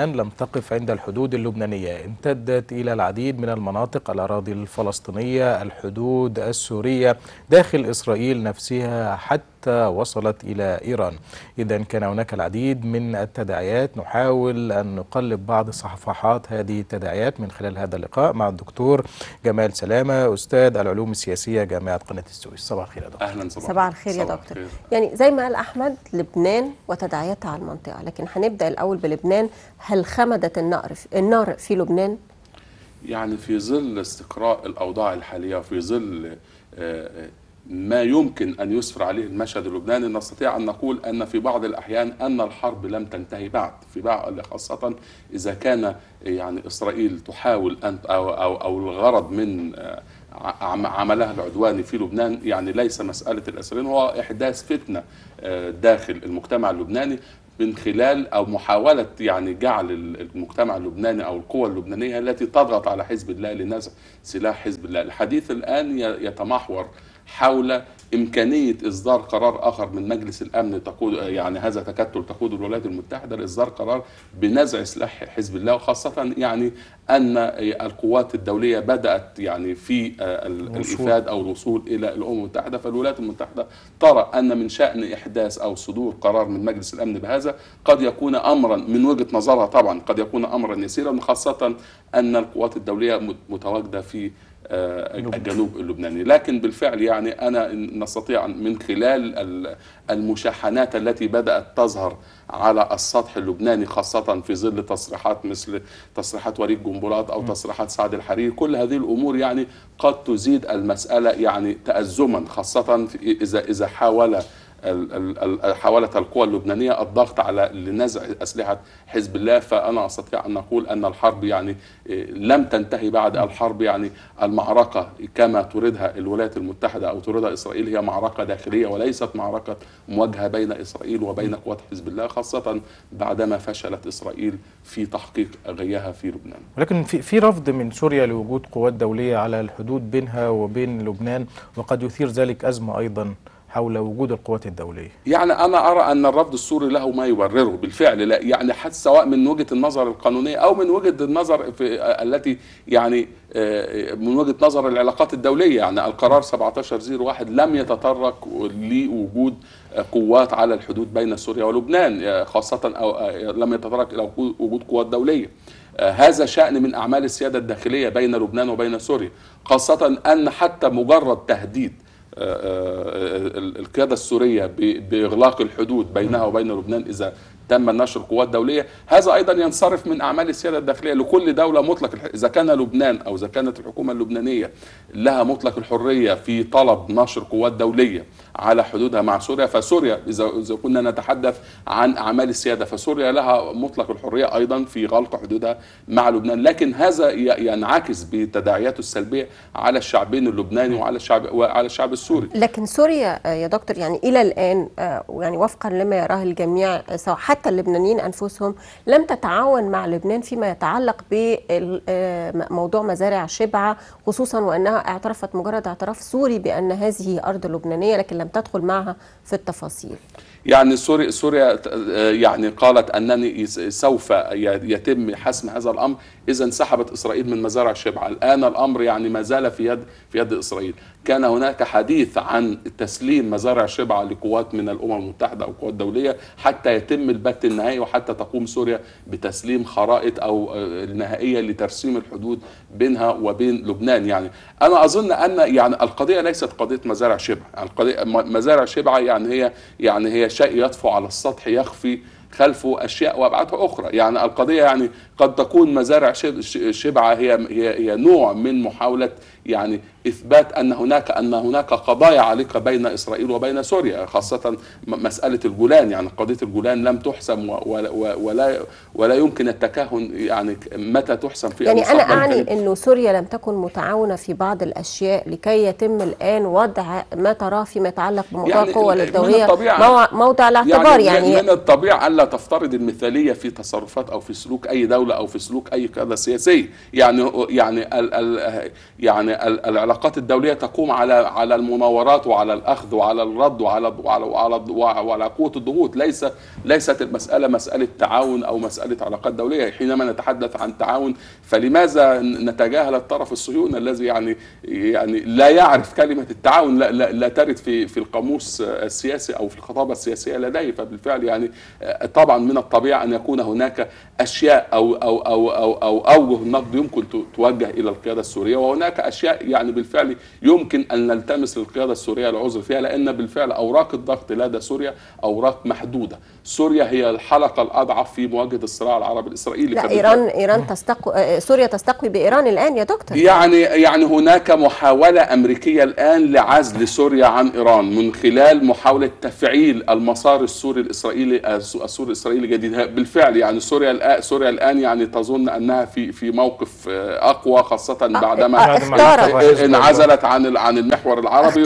لم تقف عند الحدود اللبنانية امتدت إلى العديد من المناطق الأراضي الفلسطينية الحدود السورية داخل إسرائيل نفسها حتى حتى وصلت إلى إيران إذا كان هناك العديد من التداعيات نحاول أن نقلب بعض صفحات هذه التداعيات من خلال هذا اللقاء مع الدكتور جمال سلامة أستاذ العلوم السياسية جامعة قناة السويس صباح الخير يا دكتور أهلا صباح, صباح الخير يا دكتور يعني زي ما قال أحمد لبنان وتداعياتها على المنطقة لكن هنبدأ الأول بلبنان هل خمدت النار في, النار في لبنان؟ يعني في ظل استقراء الأوضاع الحالية في ظل آه، آه، ما يمكن أن يسفر عليه المشهد اللبناني نستطيع أن نقول أن في بعض الأحيان أن الحرب لم تنتهي بعد في بعض خاصة إذا كان يعني إسرائيل تحاول أن أو, أو, أو الغرض من آه، عملها العدواني في لبنان يعني ليس مسألة الأسرين هو إحداث فتنة آه، داخل المجتمع اللبناني من خلال او محاوله يعني جعل المجتمع اللبناني او القوى اللبنانيه التي تضغط على حزب الله لنزع سلاح حزب الله، الحديث الان يتمحور حول إمكانية إصدار قرار آخر من مجلس الأمن تقود يعني هذا تكتل تقود الولايات المتحدة لإصدار قرار بنزع سلاح حزب الله وخاصة يعني أن القوات الدولية بدأت يعني في آه، الإفاد أو الوصول إلى الأمم المتحدة فالولايات المتحدة ترى أن من شأن إحداث أو صدور قرار من مجلس الأمن بهذا قد يكون أمرا من وجهة نظرها طبعا قد يكون أمرا يسيرا خاصة أن القوات الدولية متواجدة في آه، الجنوب اللبناني لكن بالفعل يعني أنا نستطيع من خلال المشاحنات التي بدأت تظهر على السطح اللبناني خاصة في ظل تصريحات مثل تصريحات وليد جنبلاط أو تصريحات سعد الحريري كل هذه الأمور يعني قد تزيد المسألة يعني تأزما خاصة إذا إذا حاول حاولت القوى اللبنانية الضغط على لنزع أسلحة حزب الله فأنا أستطيع أن أقول أن الحرب يعني إيه، لم تنتهي بعد الحرب يعني المعركة كما تريدها الولايات المتحدة أو تريدها إسرائيل هي معركة داخلية وليست معركة مواجهة بين إسرائيل وبين قوات حزب الله خاصة بعدما فشلت إسرائيل في تحقيق غيها في لبنان ولكن في, في رفض من سوريا لوجود قوات دولية على الحدود بينها وبين لبنان وقد يثير ذلك أزمة أيضا حول وجود القوات الدولية يعني أنا أرى أن الرفض السوري له ما يبرره بالفعل لا يعني حتى سواء من وجهة النظر القانونية أو من وجهة النظر في آه، التي يعني آه، من وجهة نظر العلاقات الدولية يعني القرار 1701 لم يتطرق لوجود قوات على الحدود بين سوريا ولبنان آه، خاصة أو لم يتطرق إلى وجود قوات دولية هذا شأن من أعمال السيادة الداخلية بين لبنان وبين سوريا خاصة أن حتى مجرد تهديد آه، آه، القياده السوريه باغلاق الحدود بينها وبين لبنان اذا تم نشر قوات دوليه هذا ايضا ينصرف من اعمال السياده الداخليه لكل دوله مطلق اذا كان لبنان او اذا كانت الحكومه اللبنانيه لها مطلق الحريه في طلب نشر قوات دوليه على حدودها مع سوريا فسوريا اذا كنا نتحدث عن اعمال السياده فسوريا لها مطلق الحريه ايضا في غلق حدودها مع لبنان لكن هذا ينعكس بتداعياته السلبيه على الشعبين اللبناني وعلى الشعب وعلى الشعب السوري لكن سوريا يا دكتور يعني الى الان آه، يعني وفقا لما يراه الجميع آه، سواء حتى حتى اللبنانيين أنفسهم لم تتعاون مع لبنان فيما يتعلق بموضوع مزارع شبعة خصوصا وأنها اعترفت مجرد اعتراف سوري بأن هذه أرض لبنانية لكن لم تدخل معها في التفاصيل يعني سوريا سوريا يعني قالت انني سوف يتم حسم هذا الامر اذا انسحبت اسرائيل من مزارع شبعه الان الامر يعني ما زال في يد في يد اسرائيل كان هناك حديث عن تسليم مزارع شبعه لقوات من الامم المتحده او قوات دوليه حتى يتم البحث البت النهائي وحتى تقوم سوريا بتسليم خرائط او النهائيه آه، لترسيم الحدود بينها وبين لبنان يعني انا اظن ان يعني القضيه ليست قضيه مزارع شبع القضيه مزارع شبع يعني هي يعني هي شيء يطفو على السطح يخفي خلفه اشياء وابعاد اخرى يعني القضيه يعني قد تكون مزارع شبعة هي هي هي نوع من محاولة يعني إثبات أن هناك أن هناك قضايا عالقة بين إسرائيل وبين سوريا خاصة مسألة الجولان يعني قضية الجولان لم تحسم ولا ولا, ولا يمكن التكهن يعني متى تحسم في يعني أنا أعني أنه سوريا لم تكن متعاونة في بعض الأشياء لكي يتم الآن وضع ما تراه فيما يتعلق بموضوع يعني القوة الدولية موضع الاعتبار يعني, يعني, يعني من الطبيعي ألا تفترض المثالية في تصرفات أو في سلوك أي دولة أو في سلوك أي قيادة سياسية يعني يعني ال ال يعني الـ العلاقات الدولية تقوم على على المناورات وعلى الأخذ وعلى الرد وعلى وعلى وعلى, وعلى قوة الضغوط ليس ليست المسألة مسألة تعاون أو مسألة علاقات دولية حينما نتحدث عن تعاون فلماذا نتجاهل الطرف الصهيوني الذي يعني يعني لا يعرف كلمة التعاون لا, لا, لا ترد في في القاموس السياسي أو في الخطابة السياسية لديه فبالفعل يعني آه، طبعا من الطبيعي أن يكون هناك أشياء أو او او او او اوجه النقد يمكن توجه الى القياده السوريه وهناك اشياء يعني بالفعل يمكن ان نلتمس للقياده السوريه العذر فيها لان بالفعل اوراق الضغط لدى سوريا اوراق محدوده سوريا هي الحلقه الاضعف في مواجهه الصراع العربي الاسرائيلي لا ايران ايران تستقوي سوريا تستقوي بايران الان يا دكتور يعني يعني هناك محاوله امريكيه الان لعزل سوريا عن ايران من خلال محاوله تفعيل المسار السوري الاسرائيلي السوري الاسرائيلي الجديد بالفعل يعني سوريا الان سوريا الان يعني تظن انها في في موقف آه، اقوى خاصه آه، بعدما آه، انعزلت عن عن المحور العربي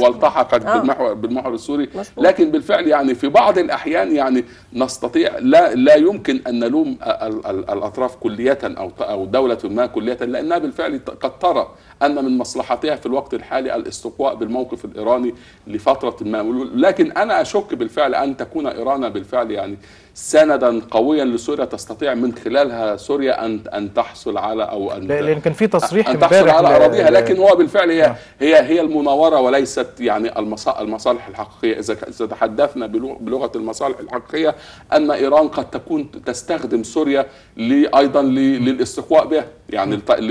والتحقت بالمحور بالمحور السوري لكن بالفعل يعني في بعض الاحيان يعني نستطيع لا لا يمكن ان نلوم الاطراف كليه او او دوله ما كليه لانها بالفعل قد ترى ان من مصلحتها في الوقت الحالي الاستقواء بالموقف الايراني لفتره ما لكن انا اشك بالفعل ان تكون ايران بالفعل يعني سندا قويا لسوريا تستطيع من خلال خلالها سوريا ان ان تحصل على او ان لان كان في تصريح ان تحصل على اراضيها لكن هو بالفعل هي نعم. هي هي المناوره وليست يعني المصالح الحقيقيه اذا تحدثنا بلغه المصالح الحقيقيه ان ايران قد تكون تستخدم سوريا ايضا للاستقواء بها يعني نعم.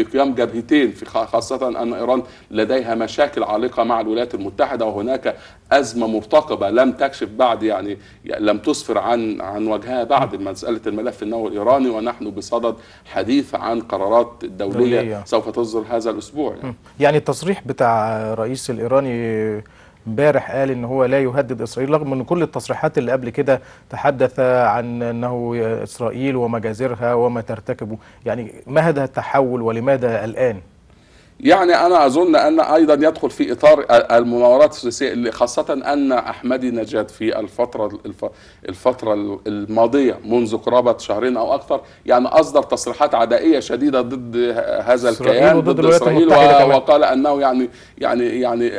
لقيام جبهتين خاصه ان ايران لديها مشاكل عالقه مع الولايات المتحده وهناك ازمه مرتقبه لم تكشف بعد يعني لم تسفر عن عن وجهها بعد مساله الملف النووي الايراني ونحن بصدد حديث عن قرارات دوليه, دولية. سوف تصدر هذا الاسبوع يعني. يعني التصريح بتاع الرئيس الايراني امبارح قال ان هو لا يهدد اسرائيل رغم ان كل التصريحات اللي قبل كده تحدث عن انه اسرائيل ومجازرها وما ترتكبه يعني ما هذا التحول ولماذا الان يعني انا اظن ان ايضا يدخل في اطار المناورات السياسيه خاصه ان احمدي نجاد في الفتره الفتره الماضيه منذ قرابه شهرين او اكثر يعني اصدر تصريحات عدائيه شديده ضد هذا الكيان ضد اسرائيل وقال انه يعني يعني يعني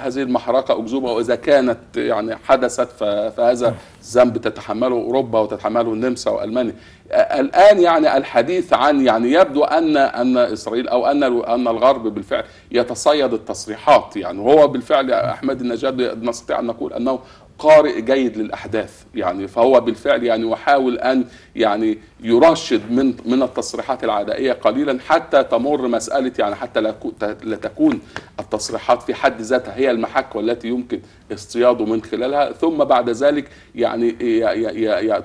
هذه المحرقه اكذوبه واذا كانت يعني حدثت فهذا ذنب تتحمله اوروبا وتتحمله النمسا والمانيا الان يعني الحديث عن يعني يبدو ان ان اسرائيل او ان ان الغرب بالفعل يتصيد التصريحات يعني هو بالفعل احمد النجاد نستطيع ان نقول انه قارئ جيد للاحداث يعني فهو بالفعل يعني يحاول ان يعني يرشد من من التصريحات العدائيه قليلا حتى تمر مساله يعني حتى لا تكون التصريحات في حد ذاتها هي المحك والتي يمكن اصطياده من خلالها ثم بعد ذلك يعني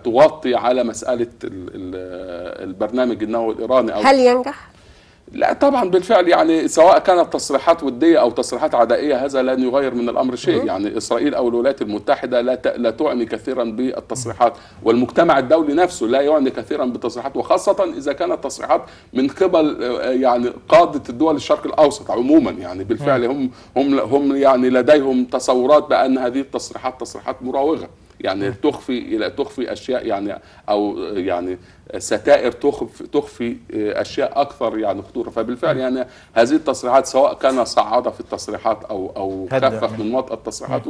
تغطي على مساله البرنامج النووي الايراني أو هل ينجح؟ لا طبعا بالفعل يعني سواء كانت تصريحات وديه او تصريحات عدائيه هذا لن يغير من الامر شيء يعني اسرائيل او الولايات المتحده لا لا تعني كثيرا بالتصريحات والمجتمع الدولي نفسه لا يعني كثيرا بالتصريحات وخاصه اذا كانت تصريحات من قبل آه، يعني قاده الدول الشرق الاوسط عموما يعني بالفعل هم هم هم يعني لديهم تصورات بان هذه التصريحات تصريحات مراوغه يعني تخفي الى تخفي اشياء يعني او آه، يعني ستائر تخفي, تخفي آه، اشياء اكثر يعني خطوره فبالفعل يعني هذه التصريحات سواء كان صعد في التصريحات او او خفف من وطأ التصريحات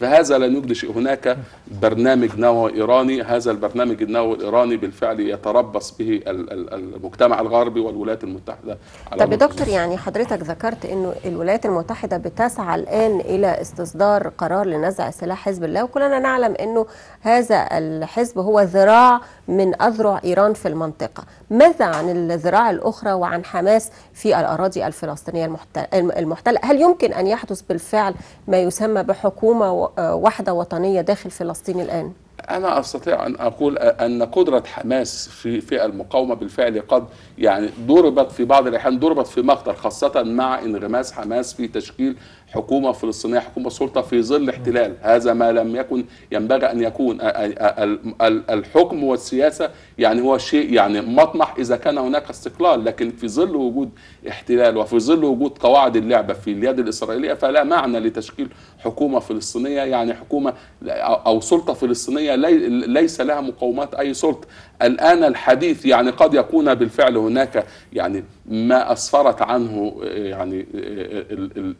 فهذا لا يجدي هناك برنامج نووي ايراني هذا البرنامج النووي الايراني بالفعل يتربص به المجتمع الغربي والولايات المتحده على طب يا دكتور يعني حضرتك ذكرت انه الولايات المتحده بتسعى الان الى استصدار قرار لنزع سلاح حزب الله وكلنا نعلم انه هذا الحزب هو ذراع من اذرع ايران إيران في المنطقة ماذا عن الذراع الأخرى وعن حماس في الأراضي الفلسطينية المحتلة هل يمكن أن يحدث بالفعل ما يسمى بحكومة آه، واحدة وطنية داخل فلسطين الآن؟ انا استطيع ان اقول ان قدره حماس في في المقاومه بالفعل قد يعني ضربت في بعض الاحيان ضربت في مقتل خاصه مع انغماس حماس في تشكيل حكومه فلسطينيه حكومه سلطه في ظل احتلال هذا ما لم يكن ينبغي ان يكون الحكم والسياسه يعني هو شيء يعني مطمح اذا كان هناك استقلال لكن في ظل وجود احتلال وفي ظل وجود قواعد اللعبه في اليد الاسرائيليه فلا معنى لتشكيل حكومه فلسطينيه يعني حكومه او سلطه فلسطينيه ليس لها مقومات اي سلطه الان الحديث يعني قد يكون بالفعل هناك يعني ما اسفرت عنه يعني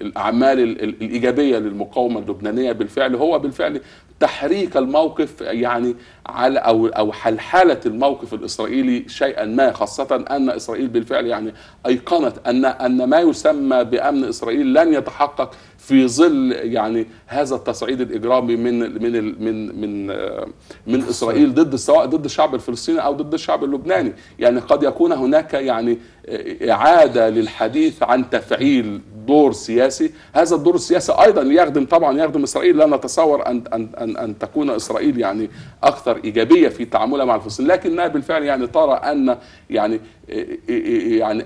الاعمال الايجابيه للمقاومه اللبنانيه بالفعل هو بالفعل تحريك الموقف يعني على او او حلحله الموقف الاسرائيلي شيئا ما خاصه ان اسرائيل بالفعل يعني ايقنت ان ان ما يسمى بامن اسرائيل لن يتحقق في ظل يعني هذا التصعيد الاجرامي من من من آه، من من اسرائيل ضد سواء ضد الشعب الفلسطيني او ضد الشعب اللبناني يعني قد يكون هناك يعني إعادة للحديث عن تفعيل دور سياسي هذا الدور السياسي أيضا يخدم طبعا يخدم إسرائيل لا نتصور أن, أن, أن, أن تكون إسرائيل يعني أكثر إيجابية في تعاملها مع الفلسطينيين لكنها بالفعل يعني ترى أن يعني يعني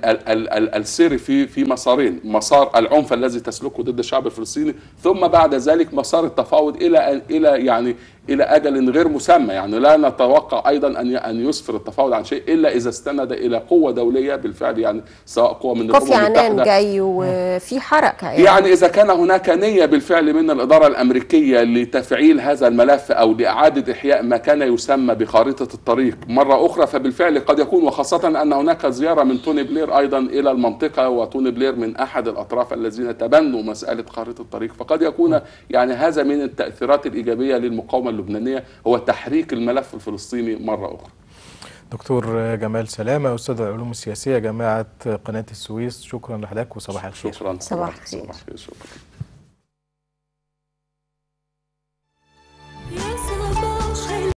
السير في في مسارين مسار العنف الذي تسلكه ضد الشعب الفلسطيني ثم بعد ذلك مسار التفاوض الى الى يعني الى اجل غير مسمى يعني لا نتوقع ايضا ان ان يسفر التفاوض عن شيء الا اذا استند الى قوه دوليه بالفعل يعني سواء قوه من الامم المتحده جاي وفي حركه يعني. يعني اذا كان هناك نيه بالفعل من الاداره الامريكيه لتفعيل هذا الملف او لاعاده احياء ما كان يسمى بخارطه الطريق مره اخرى فبالفعل قد يكون وخاصه ان هناك زياره من توني بلير ايضا الى المنطقه وتوني بلير من احد الاطراف الذين تبنوا مساله خارطه الطريق فقد يكون يعني هذا من التاثيرات الايجابيه للمقاومه الحكومه اللبنانيه هو تحريك الملف الفلسطيني مره اخرى. دكتور جمال سلامه استاذ العلوم السياسيه جامعه قناه السويس شكرا لحضرتك وصباح الخير. شكرا صباح الخير. شكرا.